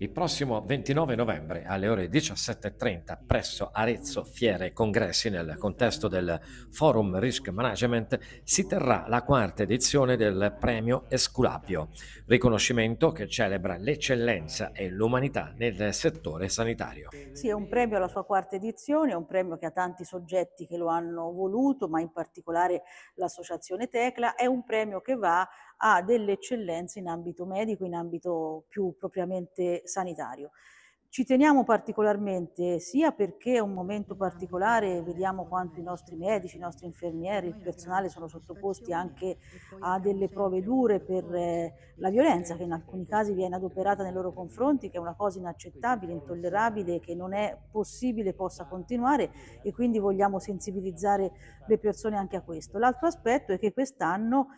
il prossimo 29 novembre alle ore 17.30 presso Arezzo Fiere e Congressi nel contesto del Forum Risk Management si terrà la quarta edizione del Premio Esculapio, riconoscimento che celebra l'eccellenza e l'umanità nel settore sanitario. Sì, è un premio alla sua quarta edizione, è un premio che ha tanti soggetti che lo hanno voluto, ma in particolare l'associazione Tecla, è un premio che va a delle eccellenze in ambito medico, in ambito più propriamente sanitario. Ci teniamo particolarmente sia perché è un momento particolare, vediamo quanto i nostri medici, i nostri infermieri, il personale sono sottoposti anche a delle prove dure per eh, la violenza che in alcuni casi viene adoperata nei loro confronti, che è una cosa inaccettabile, intollerabile, che non è possibile possa continuare e quindi vogliamo sensibilizzare le persone anche a questo. L'altro aspetto è che quest'anno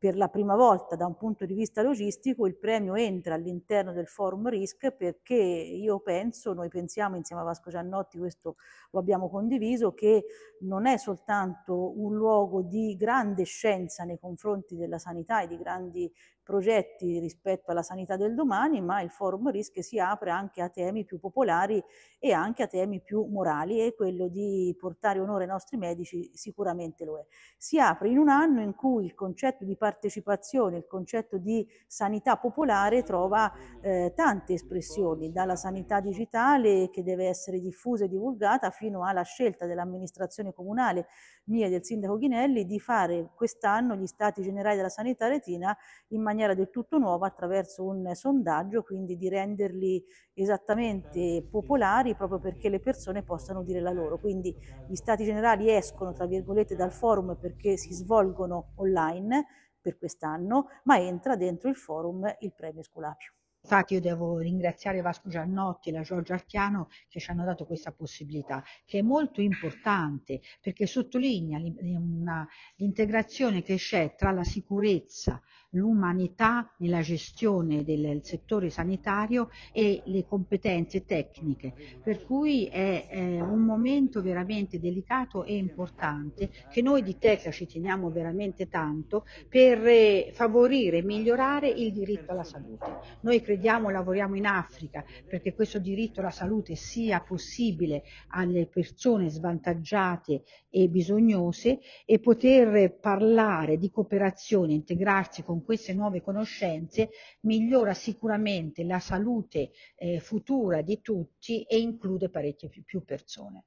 per la prima volta da un punto di vista logistico il premio entra all'interno del forum RISC perché io penso, noi pensiamo insieme a Vasco Giannotti, questo lo abbiamo condiviso, che non è soltanto un luogo di grande scienza nei confronti della sanità e di grandi progetti rispetto alla sanità del domani, ma il forum RISC si apre anche a temi più popolari e anche a temi più morali e quello di portare onore ai nostri medici sicuramente lo è. Si apre in un anno in cui il concetto di partecipazione, il concetto di sanità popolare trova eh, tante espressioni, dalla sanità digitale che deve essere diffusa e divulgata fino alla scelta dell'amministrazione comunale mia e del sindaco Ghinelli di fare quest'anno gli stati generali della sanità retina in maniera del tutto nuova attraverso un sondaggio, quindi di renderli esattamente popolari proprio perché le persone possano dire la loro. Quindi gli stati generali escono tra virgolette dal forum perché si svolgono online, per quest'anno, ma entra dentro il forum il premio Sculapio. Infatti io devo ringraziare Vasco Giannotti e la Giorgia Archiano che ci hanno dato questa possibilità, che è molto importante perché sottolinea l'integrazione che c'è tra la sicurezza, l'umanità nella gestione del settore sanitario e le competenze tecniche, per cui è, un momento veramente delicato e importante che noi di Tecla ci teniamo veramente tanto per eh, favorire e migliorare il diritto alla salute. Noi crediamo lavoriamo in Africa perché questo diritto alla salute sia possibile alle persone svantaggiate e bisognose e poter parlare di cooperazione, integrarsi con queste nuove conoscenze migliora sicuramente la salute eh, futura di tutti e include parecchie più persone.